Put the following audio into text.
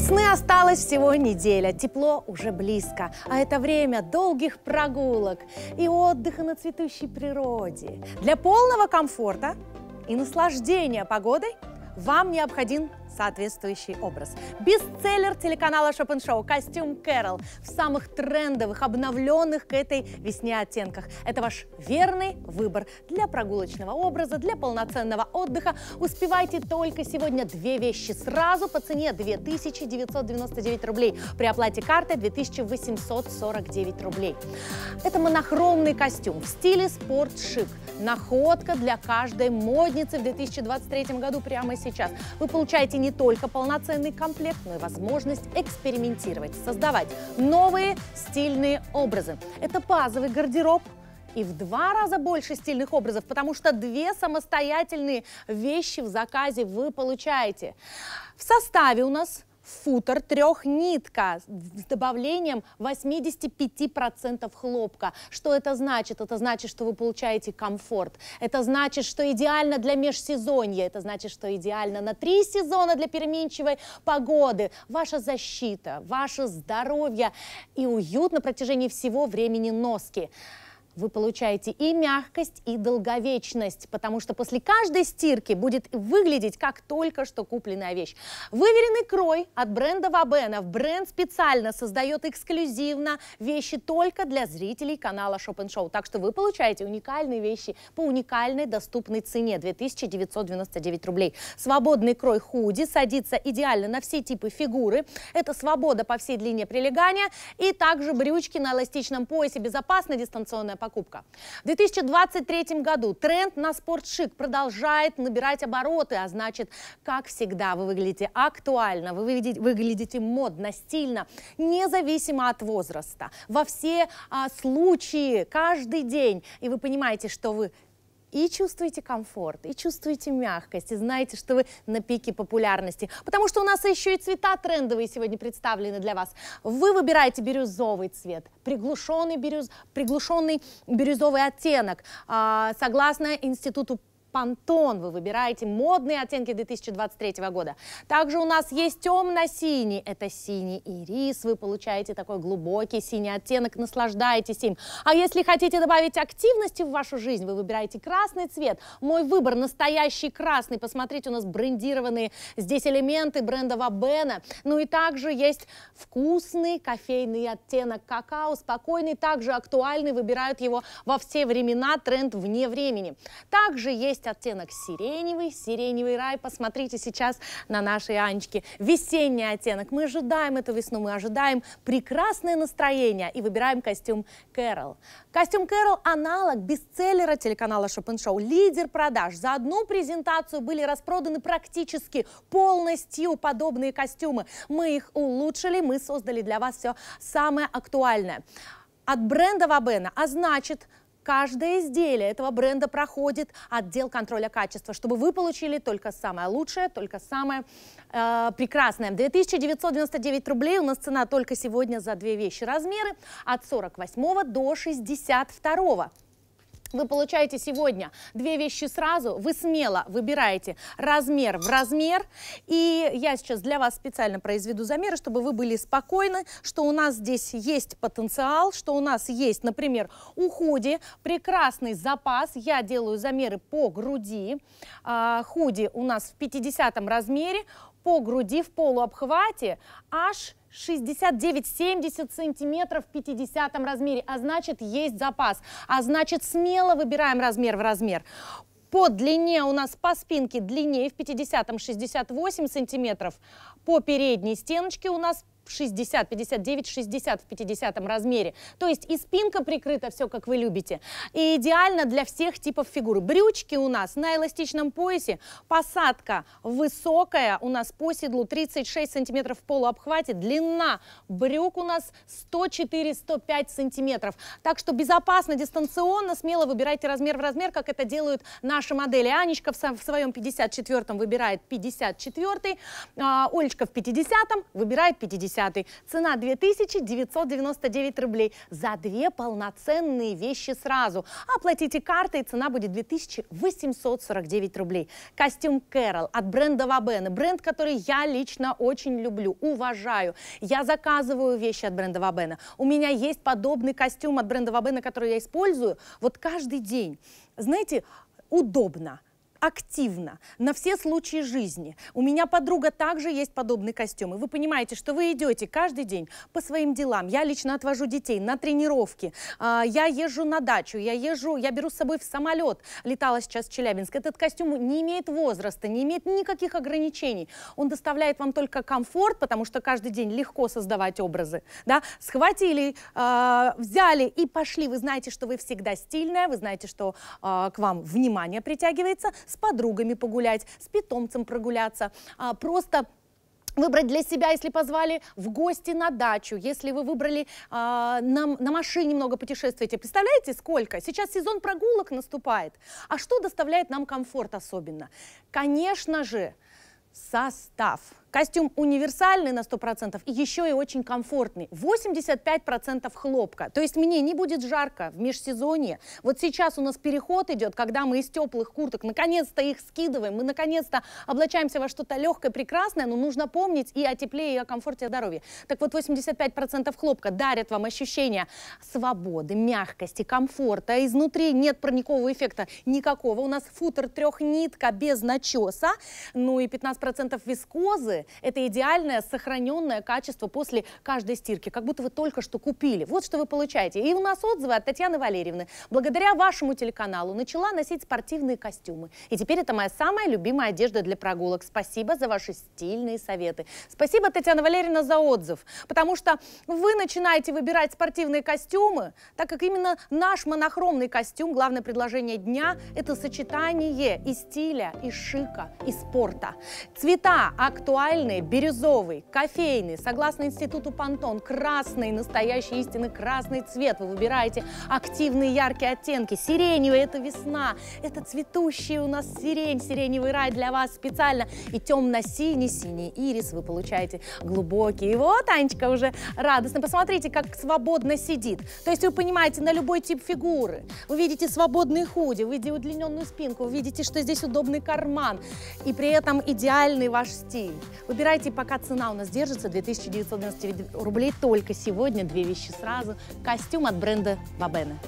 весны осталось всего неделя, тепло уже близко, а это время долгих прогулок и отдыха на цветущей природе. Для полного комфорта и наслаждения погодой вам необходим соответствующий образ. Бестселлер телеканала Шопен Шоу «Костюм Кэрол» в самых трендовых, обновленных к этой весне оттенках. Это ваш верный выбор для прогулочного образа, для полноценного отдыха. Успевайте только сегодня две вещи сразу по цене 2999 рублей. При оплате карты 2849 рублей. Это монохромный костюм в стиле спорт-шик. Находка для каждой модницы в 2023 году прямо сейчас. Вы получаете не только полноценный комплект, но и возможность экспериментировать, создавать новые стильные образы. Это базовый гардероб, и в два раза больше стильных образов, потому что две самостоятельные вещи в заказе вы получаете. В составе у нас футер трехнитка с добавлением 85% хлопка. Что это значит? Это значит, что вы получаете комфорт. Это значит, что идеально для межсезонья. Это значит, что идеально на три сезона для переменчивой погоды. Ваша защита, ваше здоровье и уют на протяжении всего времени носки вы получаете и мягкость, и долговечность, потому что после каждой стирки будет выглядеть как только что купленная вещь. Выверенный крой от бренда Вабенов. Бренд специально создает эксклюзивно вещи только для зрителей канала Shop Show. Так что вы получаете уникальные вещи по уникальной доступной цене 2999 рублей. Свободный крой худи садится идеально на все типы фигуры. Это свобода по всей длине прилегания и также брючки на эластичном поясе, безопасно дистанционная покупка покупка. В 2023 году тренд на спортшик продолжает набирать обороты, а значит, как всегда, вы выглядите актуально, вы выглядите, модно, стильно, независимо от возраста. Во все а, случаи, каждый день. И вы понимаете, что вы и чувствуете комфорт, и чувствуете мягкость, и знаете, что вы на пике популярности. Потому что у нас еще и цвета трендовые сегодня представлены для вас. Вы выбираете бирюзовый цвет, приглушенный, бирюз, приглушенный бирюзовый оттенок. А, согласно Институту Пантон, Вы выбираете модные оттенки 2023 года. Также у нас есть темно-синий. Это синий ирис. Вы получаете такой глубокий синий оттенок. Наслаждайтесь им. А если хотите добавить активности в вашу жизнь, вы выбираете красный цвет. Мой выбор настоящий красный. Посмотрите, у нас брендированные здесь элементы бренда Вабена. Ну и также есть вкусный кофейный оттенок какао. Спокойный, также актуальный. Выбирают его во все времена. Тренд вне времени. Также есть есть оттенок сиреневый, сиреневый рай. Посмотрите сейчас на нашей Анечке. Весенний оттенок. Мы ожидаем эту весну, мы ожидаем прекрасное настроение и выбираем костюм Кэрол. Костюм Кэрол – аналог бестселлера телеканала Шопен Шоу, лидер продаж. За одну презентацию были распроданы практически полностью подобные костюмы. Мы их улучшили, мы создали для вас все самое актуальное от бренда Вабена, а значит, Каждое изделие этого бренда проходит отдел контроля качества, чтобы вы получили только самое лучшее, только самое э, прекрасное. 2999 рублей у нас цена только сегодня за две вещи. Размеры от 48 до 62. Вы получаете сегодня две вещи сразу, вы смело выбираете размер в размер. И я сейчас для вас специально произведу замеры, чтобы вы были спокойны, что у нас здесь есть потенциал, что у нас есть, например, у худи прекрасный запас. Я делаю замеры по груди. А, худи у нас в 50 размере, по груди в полуобхвате аж 69-70 сантиметров в 50 размере, а значит есть запас, а значит смело выбираем размер в размер. По длине у нас по спинке длиннее в 50-68 сантиметров, по передней стеночке у нас 60, 59, 60 в 50 размере. То есть и спинка прикрыта, все как вы любите. И идеально для всех типов фигур. Брючки у нас на эластичном поясе, посадка высокая, у нас по седлу 36 сантиметров в полуобхвате, длина брюк у нас 104-105 сантиметров. Так что безопасно, дистанционно, смело выбирайте размер в размер, как это делают наши модели. Анечка в, своем 54-м выбирает 54-й, а, Олечка в 50-м выбирает 50 1,80. Цена 2999 рублей за две полноценные вещи сразу. Оплатите картой, цена будет 2849 рублей. Костюм Кэрол от бренда Вабен, бренд, который я лично очень люблю, уважаю. Я заказываю вещи от бренда Вабена. У меня есть подобный костюм от бренда Вабена, который я использую вот каждый день. Знаете, удобно активно, на все случаи жизни. У меня подруга также есть подобный костюм. И вы понимаете, что вы идете каждый день по своим делам. Я лично отвожу детей на тренировки, а, я езжу на дачу, я езжу, я беру с собой в самолет. Летала сейчас в Челябинск. Этот костюм не имеет возраста, не имеет никаких ограничений. Он доставляет вам только комфорт, потому что каждый день легко создавать образы. Да? Схватили, а, взяли и пошли. Вы знаете, что вы всегда стильная, вы знаете, что а, к вам внимание притягивается с подругами погулять, с питомцем прогуляться, а, просто выбрать для себя, если позвали в гости на дачу, если вы выбрали э, а, на, на машине много путешествуете. Представляете, сколько? Сейчас сезон прогулок наступает. А что доставляет нам комфорт особенно? Конечно же, состав. Костюм универсальный на 100% и еще и очень комфортный. 85% хлопка. То есть мне не будет жарко в межсезонье. Вот сейчас у нас переход идет, когда мы из теплых курток наконец-то их скидываем, мы наконец-то облачаемся во что-то легкое, прекрасное, но нужно помнить и о тепле, и о комфорте, и о здоровье. Так вот, 85% хлопка дарят вам ощущение свободы, мягкости, комфорта. Изнутри нет парникового эффекта никакого. У нас футер трехнитка без начеса, ну и 15% вискозы, это идеальное сохраненное качество после каждой стирки, как будто вы только что купили. Вот что вы получаете. И у нас отзывы от Татьяны Валерьевны. Благодаря вашему телеканалу начала носить спортивные костюмы. И теперь это моя самая любимая одежда для прогулок. Спасибо за ваши стильные советы. Спасибо, Татьяна Валерьевна, за отзыв. Потому что вы начинаете выбирать спортивные костюмы, так как именно наш монохромный костюм, главное предложение дня, это сочетание и стиля, и шика, и спорта. Цвета актуальны пальмы, бирюзовый, кофейный, согласно институту Пантон, красный, настоящий истинный красный цвет. Вы выбираете активные яркие оттенки. Сиреневый – это весна, это цветущая у нас сирень, сиреневый рай для вас специально. И темно-синий, синий ирис вы получаете глубокий. И вот Анечка уже радостно. Посмотрите, как свободно сидит. То есть вы понимаете, на любой тип фигуры. Вы видите свободные худи, вы видите удлиненную спинку, вы видите, что здесь удобный карман. И при этом идеальный ваш стиль. Выбирайте, пока цена у нас держится, 2999 рублей. Только сегодня две вещи сразу. Костюм от бренда Бабена.